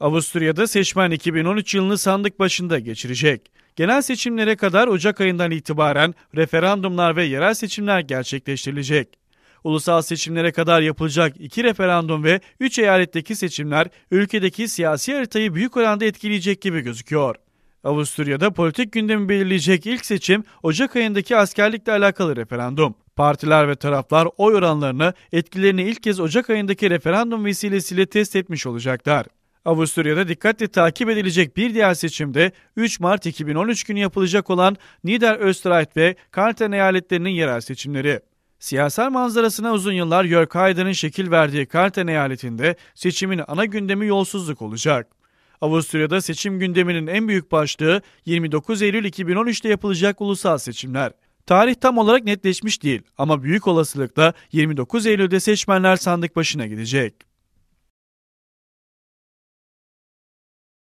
Avusturya'da seçmen 2013 yılını sandık başında geçirecek. Genel seçimlere kadar Ocak ayından itibaren referandumlar ve yerel seçimler gerçekleştirilecek. Ulusal seçimlere kadar yapılacak iki referandum ve üç eyaletteki seçimler ülkedeki siyasi haritayı büyük oranda etkileyecek gibi gözüküyor. Avusturya'da politik gündemi belirleyecek ilk seçim Ocak ayındaki askerlikle alakalı referandum. Partiler ve taraflar oy oranlarını etkilerini ilk kez Ocak ayındaki referandum vesilesiyle test etmiş olacaklar. Avusturya'da dikkatle takip edilecek bir diğer seçimde 3 Mart 2013 günü yapılacak olan Niederösterreich ve Kalten eyaletlerinin yerel seçimleri. Siyasal manzarasına uzun yıllar Jörg Haider'in şekil verdiği Kalten eyaletinde seçimin ana gündemi yolsuzluk olacak. Avusturya'da seçim gündeminin en büyük başlığı 29 Eylül 2013'te yapılacak ulusal seçimler. Tarih tam olarak netleşmiş değil ama büyük olasılıkla 29 Eylül'de seçmenler sandık başına gidecek.